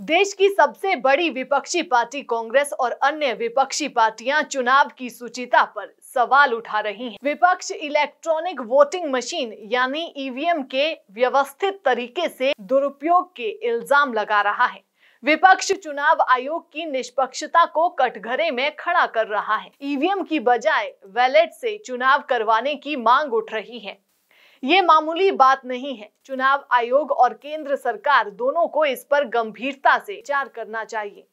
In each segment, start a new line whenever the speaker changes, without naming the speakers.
देश की सबसे बड़ी विपक्षी पार्टी कांग्रेस और अन्य विपक्षी पार्टियां चुनाव की सुचिता पर सवाल उठा रही हैं। विपक्ष इलेक्ट्रॉनिक वोटिंग मशीन यानी ईवीएम के व्यवस्थित तरीके से दुरुपयोग के इल्जाम लगा रहा है विपक्ष चुनाव आयोग की निष्पक्षता को कटघरे में खड़ा कर रहा है ईवीएम की बजाय वैलेट से चुनाव करवाने की मांग उठ रही है ये मामूली बात नहीं है चुनाव आयोग और केंद्र सरकार दोनों को इस पर गंभीरता से विचार करना चाहिए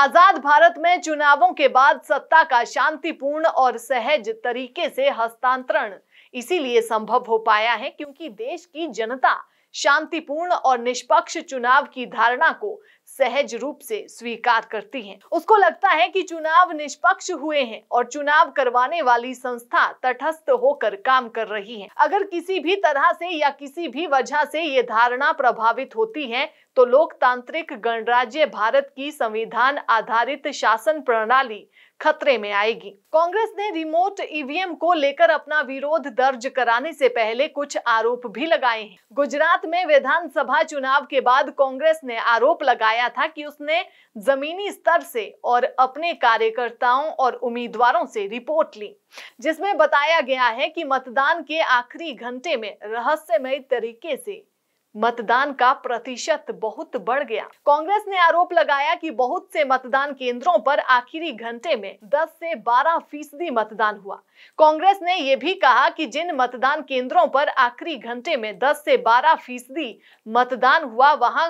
आजाद भारत में चुनावों के बाद सत्ता का शांतिपूर्ण और सहज तरीके से हस्तांतरण इसीलिए संभव हो पाया है क्योंकि देश की जनता शांतिपूर्ण और निष्पक्ष चुनाव की धारणा को सहज रूप से स्वीकार करती हैं। उसको लगता है कि चुनाव निष्पक्ष हुए हैं और चुनाव करवाने वाली संस्था तटस्थ होकर काम कर रही है अगर किसी भी तरह से या किसी भी वजह से ये धारणा प्रभावित होती है तो लोकतांत्रिक गणराज्य भारत की संविधान आधारित शासन प्रणाली खतरे में आएगी कांग्रेस ने रिमोट ईवीएम को लेकर अपना विरोध दर्ज कराने से पहले कुछ आरोप भी लगाए हैं गुजरात में विधानसभा चुनाव के बाद कांग्रेस ने आरोप लगाया था कि उसने जमीनी स्तर से और अपने कार्यकर्ताओं और उम्मीदवारों से रिपोर्ट ली जिसमें बताया गया है कि मतदान के आखिरी घंटे में रहस्यमय तरीके से मतदान का प्रतिशत बहुत बढ़ गया कांग्रेस ने आरोप लगाया कि बहुत से मतदान केंद्रों पर आखिरी घंटे में 10 से 12 फीसदी मतदान हुआ कांग्रेस ने यह भी कहा कि जिन मतदान केंद्रों पर आखिरी घंटे में 10 से 12 फीसदी मतदान हुआ वहां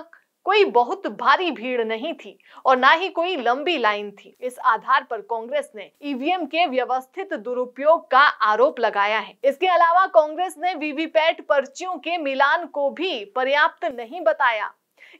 कोई बहुत भारी भीड़ नहीं थी और ना ही कोई लंबी लाइन थी इस आधार पर कांग्रेस ने ईवीएम के व्यवस्थित दुरुपयोग का आरोप लगाया है इसके अलावा कांग्रेस ने वीवीपैट पर्चियों के मिलान को भी पर्याप्त नहीं बताया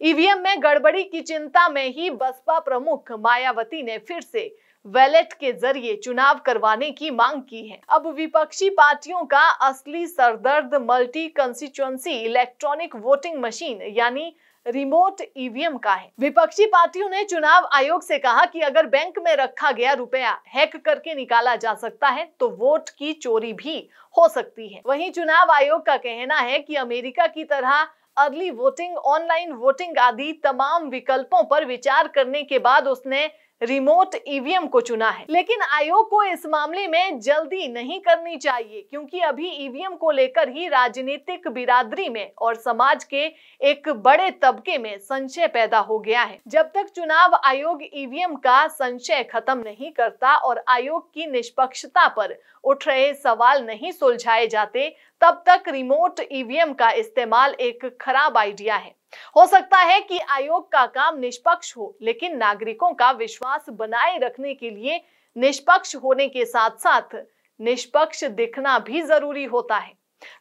ईवीएम में गड़बड़ी की चिंता में ही बसपा प्रमुख मायावती ने फिर से वैलेट के जरिए चुनाव करवाने की मांग की है अब विपक्षी पार्टियों का असली सरदर्द multi constituency electronic voting machine यानी रिमोट ईवीएम का है विपक्षी पार्टियों ने चुनाव आयोग से कहा कि अगर बैंक में रखा गया रुपया हैक करके निकाला जा सकता है तो वोट की चोरी भी हो सकती है वहीं चुनाव आयोग का कहना है कि अमेरिका की तरह अर्ली वोटिंग ऑनलाइन वोटिंग आदि तमाम विकल्पों पर विचार करने के बाद उसने रिमोट ईवीएम को चुना है लेकिन आयोग को इस मामले में जल्दी नहीं करनी चाहिए क्योंकि अभी ईवीएम को लेकर ही राजनीतिक बिरादरी में और समाज के एक बड़े तबके में संशय पैदा हो गया है जब तक चुनाव आयोग ईवीएम का संशय खत्म नहीं करता और आयोग की निष्पक्षता पर उठ रहे सवाल नहीं सुलझाए जाते तब तक रिमोट ईवीएम का इस्तेमाल एक खराब आइडिया है हो सकता है कि आयोग का काम निष्पक्ष हो लेकिन नागरिकों का विश्वास बनाए रखने के लिए निष्पक्ष होने के साथ साथ निष्पक्ष दिखना भी जरूरी होता है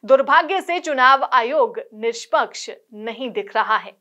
दुर्भाग्य से चुनाव आयोग निष्पक्ष नहीं दिख रहा है